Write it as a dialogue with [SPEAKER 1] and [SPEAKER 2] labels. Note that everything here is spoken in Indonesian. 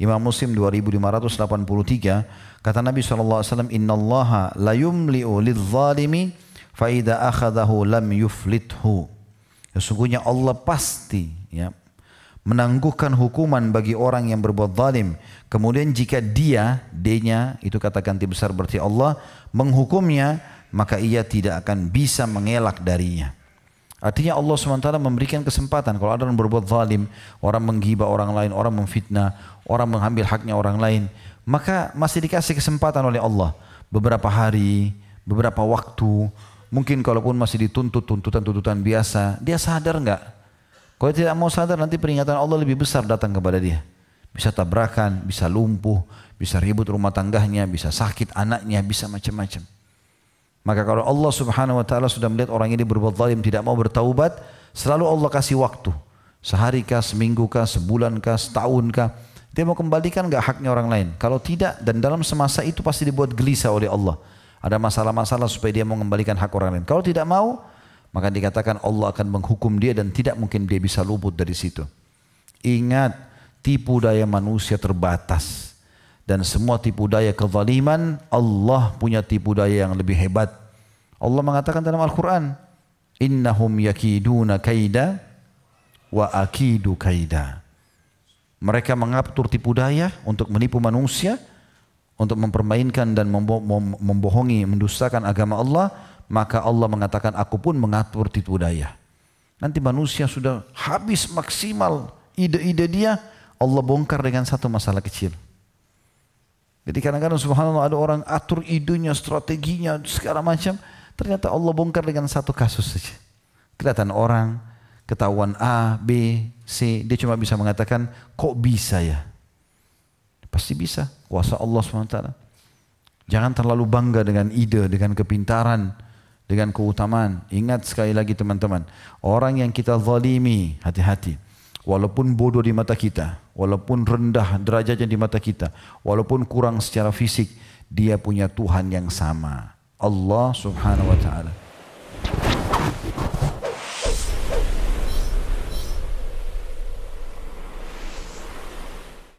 [SPEAKER 1] Imam Muslim 2583 kata Nabi SAW Inna allaha la yumli'u lidzalimi faida akhadahu lam yuflithu Sesungguhnya Allah pasti ya, menangguhkan hukuman bagi orang yang berbuat zalim. Kemudian jika dia, D-nya itu kata ganti besar berarti Allah menghukumnya, maka ia tidak akan bisa mengelak darinya. Artinya Allah SWT memberikan kesempatan kalau ada orang berbuat zalim, orang menggibah orang lain, orang memfitnah, orang mengambil haknya orang lain, maka masih dikasih kesempatan oleh Allah beberapa hari, beberapa waktu, mungkin kalaupun masih dituntut tuntutan-tuntutan biasa, dia sadar enggak? Kalau tidak mau sadar nanti peringatan Allah lebih besar datang kepada dia. Bisa tabrakan, bisa lumpuh, bisa ribut rumah tangganya, bisa sakit anaknya, bisa macam-macam. Maka kalau Allah subhanahu wa ta'ala sudah melihat orang ini berbuat zalim tidak mau bertaubat, selalu Allah kasih waktu. Sehari kah, seminggu kah, sebulan kah, setahun kah. Dia mau kembalikan gak haknya orang lain. Kalau tidak dan dalam semasa itu pasti dibuat gelisah oleh Allah. Ada masalah-masalah supaya dia mau mengembalikan hak orang lain. Kalau tidak mau, maka dikatakan Allah akan menghukum dia dan tidak mungkin dia bisa luput dari situ. Ingat, tipu daya manusia terbatas dan semua tipu daya kezaliman Allah punya tipu daya yang lebih hebat. Allah mengatakan dalam Al-Qur'an, "Innahum yakiduna kaida wa akidu kaida." Mereka mengatur tipu daya untuk menipu manusia, untuk mempermainkan dan membo membohongi, mendustakan agama Allah, maka Allah mengatakan, "Aku pun mengatur tipu daya." Nanti manusia sudah habis maksimal ide-ide dia, Allah bongkar dengan satu masalah kecil. Jadi kadang-kadang subhanallah ada orang atur idenya, strateginya, segala macam. Ternyata Allah bongkar dengan satu kasus saja. Kelihatan orang, ketahuan A, B, C. Dia cuma bisa mengatakan, kok bisa ya? Pasti bisa, kuasa Allah SWT. Jangan terlalu bangga dengan ide, dengan kepintaran, dengan keutamaan. Ingat sekali lagi teman-teman, orang yang kita zalimi, hati-hati walaupun bodoh di mata kita, walaupun rendah derajatnya di mata kita, walaupun kurang secara fisik, dia punya Tuhan yang sama. Allah Subhanahu wa taala.